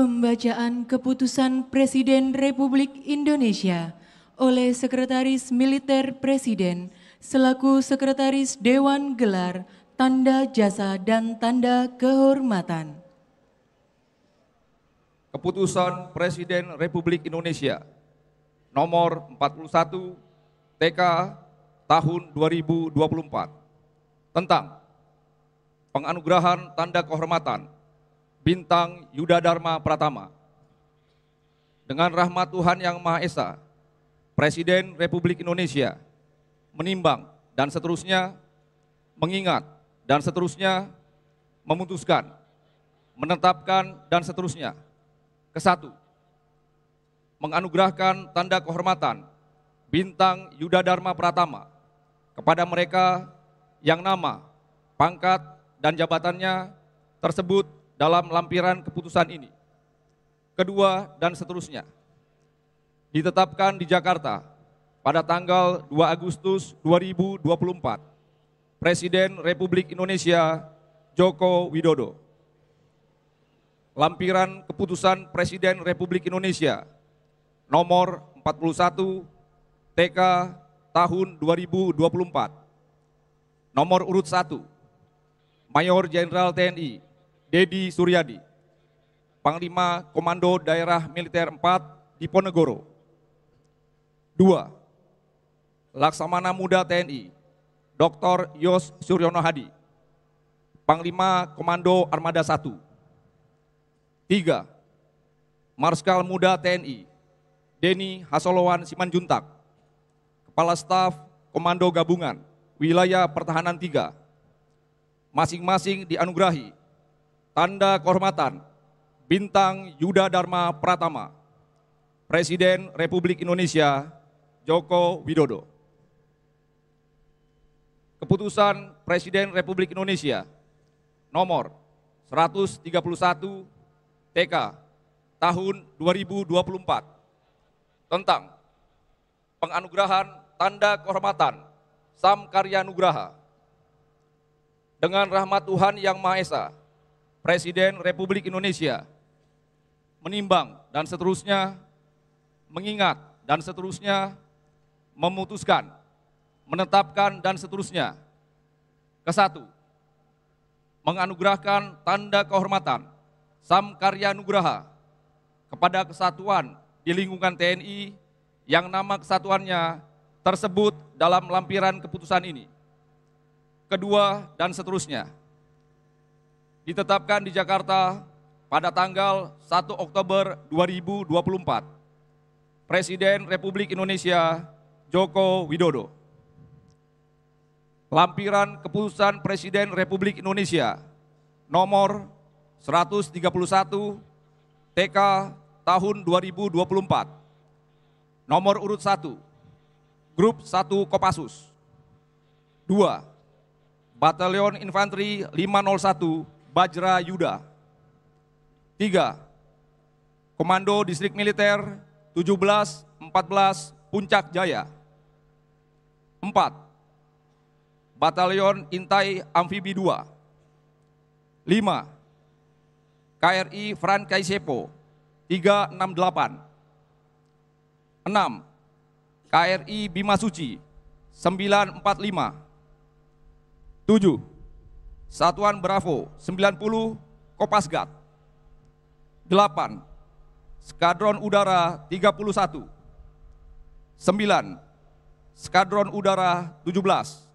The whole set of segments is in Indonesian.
Pembacaan Keputusan Presiden Republik Indonesia oleh Sekretaris Militer Presiden selaku Sekretaris Dewan Gelar, Tanda Jasa dan Tanda Kehormatan. Keputusan Presiden Republik Indonesia nomor 41 TK tahun 2024 tentang penganugerahan tanda kehormatan Bintang Yuda Dharma Pratama. Dengan rahmat Tuhan Yang Maha Esa, Presiden Republik Indonesia menimbang dan seterusnya mengingat dan seterusnya memutuskan, menetapkan dan seterusnya. Kesatu, menganugerahkan tanda kehormatan Bintang Yuda Dharma Pratama kepada mereka yang nama, pangkat, dan jabatannya tersebut dalam lampiran keputusan ini. Kedua dan seterusnya. Ditetapkan di Jakarta pada tanggal 2 Agustus 2024 Presiden Republik Indonesia Joko Widodo. Lampiran keputusan Presiden Republik Indonesia nomor 41 TK tahun 2024. Nomor urut 1, Mayor Jenderal TNI Dedi Suryadi, Panglima Komando Daerah Militer 4 Diponegoro. 2. Laksamana Muda TNI, Dr. Yos Suryono Hadi, Panglima Komando Armada 1. 3. Marskal Muda TNI, Deni Hasolowan Simanjuntak, Kepala Staf Komando Gabungan, Wilayah Pertahanan 3, masing-masing dianugerahi Tanda kehormatan Bintang Yuda Dharma Pratama, Presiden Republik Indonesia Joko Widodo. Keputusan Presiden Republik Indonesia nomor 131 TK tahun 2024 tentang penganugerahan tanda kehormatan Sam Karya Nugraha dengan rahmat Tuhan Yang Maha Esa Presiden Republik Indonesia, menimbang dan seterusnya, mengingat dan seterusnya, memutuskan, menetapkan dan seterusnya. Kesatu, menganugerahkan tanda kehormatan Samkarya Nugraha kepada kesatuan di lingkungan TNI yang nama kesatuannya tersebut dalam lampiran keputusan ini. Kedua dan seterusnya ditetapkan di Jakarta pada tanggal 1 Oktober 2024. Presiden Republik Indonesia Joko Widodo. Lampiran keputusan Presiden Republik Indonesia nomor 131 TK tahun 2024. Nomor urut 1 Grup 1 Kopassus. 2 Batalion Infanteri 501 Bajra Yuda. Tiga, Komando Distrik Militer empat belas Puncak Jaya. Empat, Batalion Intai Amfibi 2. Lima, KRI Fran Kaisepo 368. Enam, KRI Bima Suci 945. Tujuh, Satuan Bravo 90 Kopasgat 8 Skadron Udara 31 9 Skadron Udara 17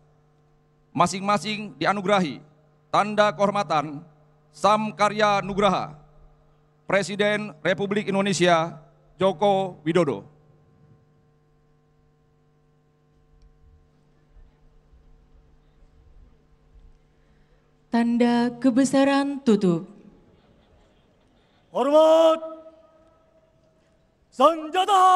masing-masing dianugerahi tanda kehormatan Sam Karya Nugraha Presiden Republik Indonesia Joko Widodo Tanda kebesaran tutup. Hormat senjata!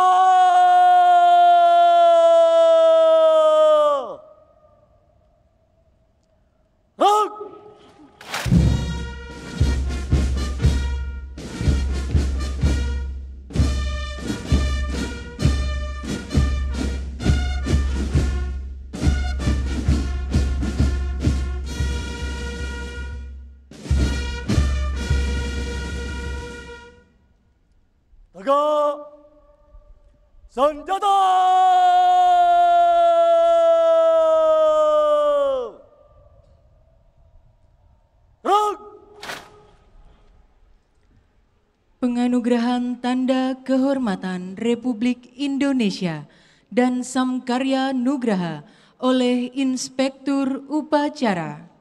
전자다! Penganugerahan Tanda Kehormatan Republik Indonesia dan Samkarya Nugraha oleh Inspektur Upacara.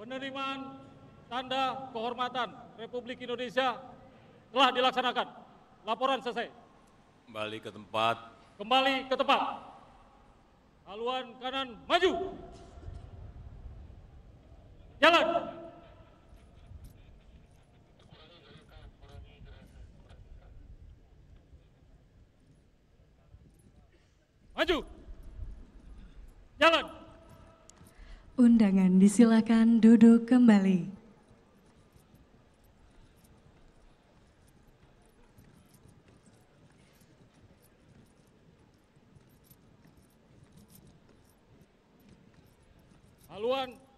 penerimaan tanda kehormatan Republik Indonesia telah dilaksanakan. Laporan selesai. Kembali ke tempat. Kembali ke tempat. Haluan kanan maju. Jalan. Maju. Undangan disilakan duduk kembali. Haluan